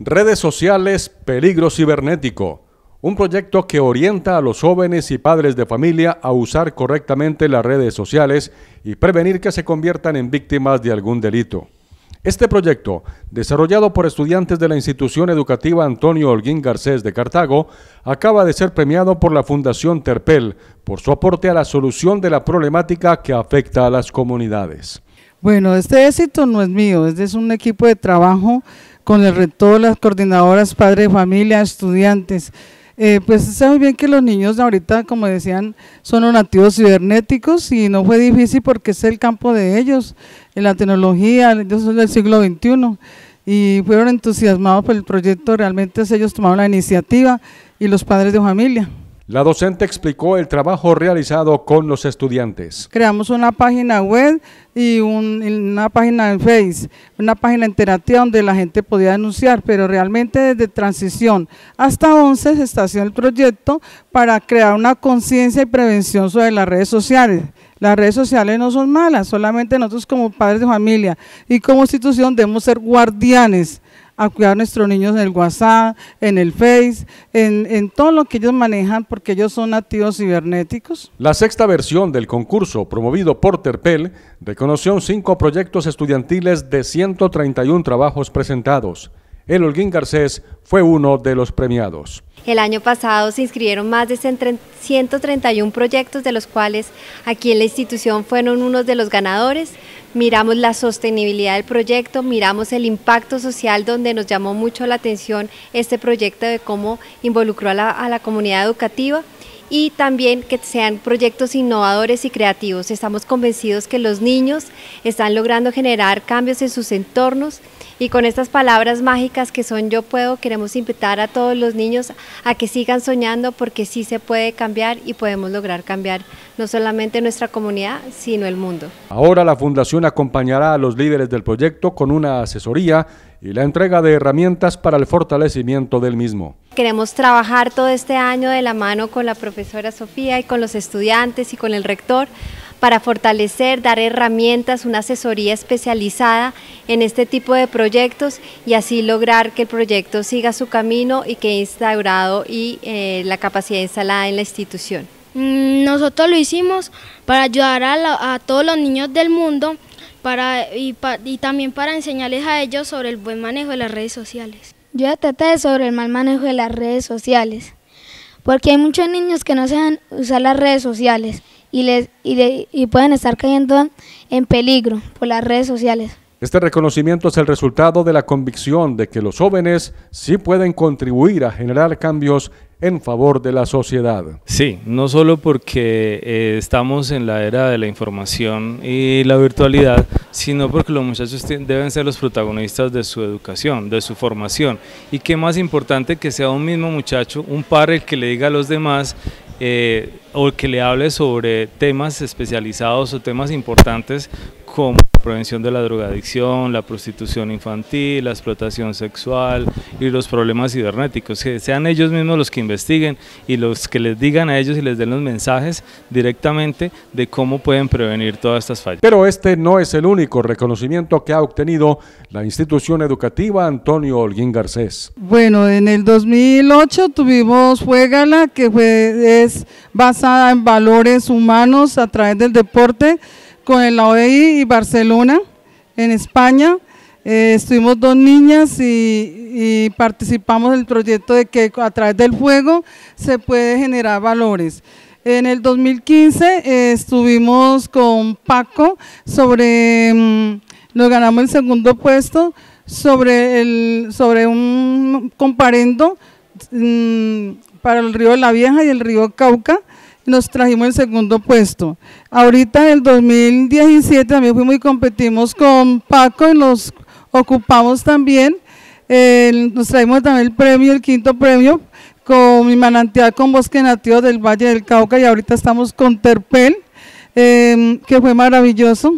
Redes sociales, peligro cibernético. Un proyecto que orienta a los jóvenes y padres de familia a usar correctamente las redes sociales y prevenir que se conviertan en víctimas de algún delito. Este proyecto, desarrollado por estudiantes de la institución educativa Antonio Holguín Garcés de Cartago, acaba de ser premiado por la Fundación Terpel por su aporte a la solución de la problemática que afecta a las comunidades. Bueno, este éxito no es mío, este es un equipo de trabajo con el de las coordinadoras, padres de familia, estudiantes. Eh, pues sabe bien que los niños ahorita, como decían, son nativos cibernéticos y no fue difícil porque es el campo de ellos, en la tecnología, ellos son del siglo XXI y fueron entusiasmados por el proyecto, realmente ellos tomaron la iniciativa y los padres de familia. La docente explicó el trabajo realizado con los estudiantes. Creamos una página web y una página en Face, una página interactiva donde la gente podía denunciar, pero realmente desde transición hasta 11 se está haciendo el proyecto para crear una conciencia y prevención sobre las redes sociales. Las redes sociales no son malas, solamente nosotros como padres de familia y como institución debemos ser guardianes a cuidar a nuestros niños en el WhatsApp, en el Face, en, en, todo lo que ellos manejan porque ellos son nativos cibernéticos. La sexta versión del concurso promovido por Terpel reconoció cinco proyectos estudiantiles de 131 trabajos presentados. El Holguín Garcés fue uno de los premiados. El año pasado se inscribieron más de 131 proyectos, de los cuales aquí en la institución fueron unos de los ganadores miramos la sostenibilidad del proyecto, miramos el impacto social donde nos llamó mucho la atención este proyecto de cómo involucró a la, comunidad educativa y también que sean proyectos innovadores y creativos. Estamos convencidos que los niños están logrando generar cambios en sus entornos y con estas palabras mágicas que son yo puedo, queremos invitar a todos los niños a que sigan soñando porque sí se puede cambiar y podemos lograr cambiar no solamente nuestra comunidad, sino el mundo. Ahora la Fundación acompañará a los líderes del proyecto con una asesoría y la entrega de herramientas para el fortalecimiento del mismo. Queremos trabajar todo este año de la mano con la profesora Sofía y con los estudiantes y con el rector para fortalecer, dar herramientas, una asesoría especializada en este tipo de proyectos y así lograr que el proyecto siga su camino y que instaurado y eh, la capacidad instalada en la institución. Mm, nosotros lo hicimos para ayudar a todos los niños del mundo y, también para enseñarles a ellos sobre el buen manejo de las redes sociales. Yo ya traté sobre el mal manejo de las redes sociales, porque hay muchos niños que no saben usar las redes sociales y, les, y pueden estar cayendo en peligro por las redes sociales. Este reconocimiento es el resultado de la convicción de que los jóvenes sí pueden contribuir a generar cambios en favor de la sociedad. Sí, no solo porque eh, estamos en la era de la información y la virtualidad, sino porque los muchachos deben ser los protagonistas de su educación, de su formación. Y qué más importante que sea un mismo muchacho, un par el que le diga a los demás eh, o que le hable sobre temas especializados o temas importantes como prevención de la drogadicción, la prostitución infantil, la explotación sexual y los problemas cibernéticos, que sean ellos mismos los que investiguen y los que les digan a ellos y les den los mensajes directamente de cómo pueden prevenir todas estas fallas. Pero este no es el único reconocimiento que ha obtenido la institución educativa Antonio Holguín Garcés. Bueno, en el 2008 tuvimos Juegala, que fue, es basada en valores humanos a través del deporte, con el OEI y Barcelona, en España. Eh, estuvimos dos niñas y, participamos del proyecto de que a través del fuego se puede generar valores. En el 2015 eh, estuvimos con Paco sobre, mm, nos ganamos el segundo puesto sobre, el, sobre un comparendo mm, para el río de la Vieja y el río Cauca nos trajimos el segundo puesto. Ahorita en el 2017 también fuimos y competimos con Paco y nos ocupamos también, nos trajimos también el premio, el quinto premio, con mi manantial con bosque nativo del Valle del Cauca y ahorita estamos con Terpel, em, que fue maravilloso.